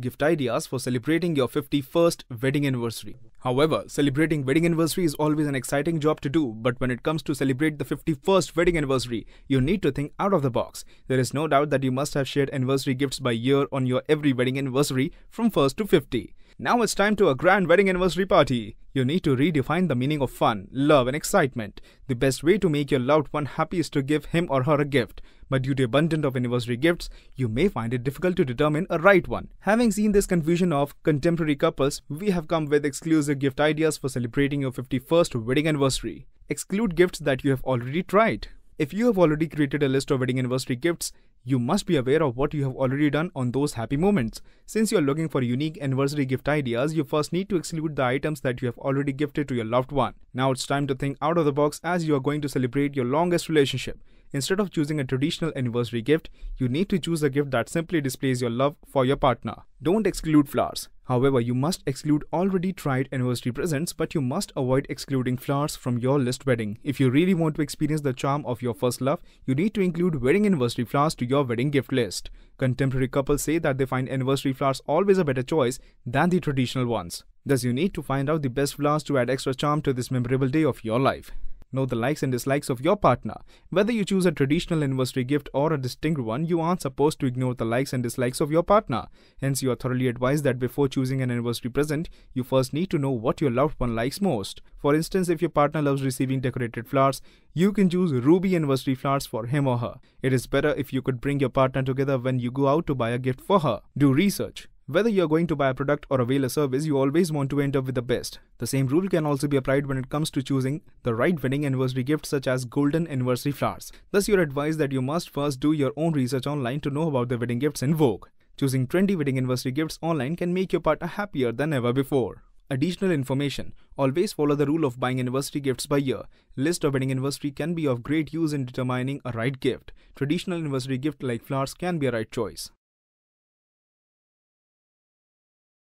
gift ideas for celebrating your 51st wedding anniversary. However, celebrating wedding anniversary is always an exciting job to do, but when it comes to celebrate the 51st wedding anniversary, you need to think out of the box. There is no doubt that you must have shared anniversary gifts by year on your every wedding anniversary from 1st to 50. Now it's time to a grand wedding anniversary party. You need to redefine the meaning of fun, love, and excitement. The best way to make your loved one happy is to give him or her a gift but due to abundance of anniversary gifts, you may find it difficult to determine a right one. Having seen this confusion of contemporary couples, we have come with exclusive gift ideas for celebrating your 51st wedding anniversary. Exclude gifts that you have already tried. If you have already created a list of wedding anniversary gifts, you must be aware of what you have already done on those happy moments. Since you are looking for unique anniversary gift ideas, you first need to exclude the items that you have already gifted to your loved one. Now it's time to think out of the box as you are going to celebrate your longest relationship. Instead of choosing a traditional anniversary gift, you need to choose a gift that simply displays your love for your partner. Don't exclude flowers. However, you must exclude already tried anniversary presents, but you must avoid excluding flowers from your list wedding. If you really want to experience the charm of your first love, you need to include wedding anniversary flowers to your wedding gift list. Contemporary couples say that they find anniversary flowers always a better choice than the traditional ones. Thus, you need to find out the best flowers to add extra charm to this memorable day of your life know the likes and dislikes of your partner. Whether you choose a traditional anniversary gift or a distinct one, you aren't supposed to ignore the likes and dislikes of your partner. Hence, you are thoroughly advised that before choosing an anniversary present, you first need to know what your loved one likes most. For instance, if your partner loves receiving decorated flowers, you can choose ruby anniversary flowers for him or her. It is better if you could bring your partner together when you go out to buy a gift for her. Do research. Whether you're going to buy a product or avail a service, you always want to end up with the best. The same rule can also be applied when it comes to choosing the right wedding anniversary gift such as golden anniversary flowers. Thus, you're advised that you must first do your own research online to know about the wedding gifts in vogue. Choosing trendy wedding anniversary gifts online can make your partner happier than ever before. Additional information. Always follow the rule of buying anniversary gifts by year. List of wedding anniversary can be of great use in determining a right gift. Traditional anniversary gift like flowers can be a right choice.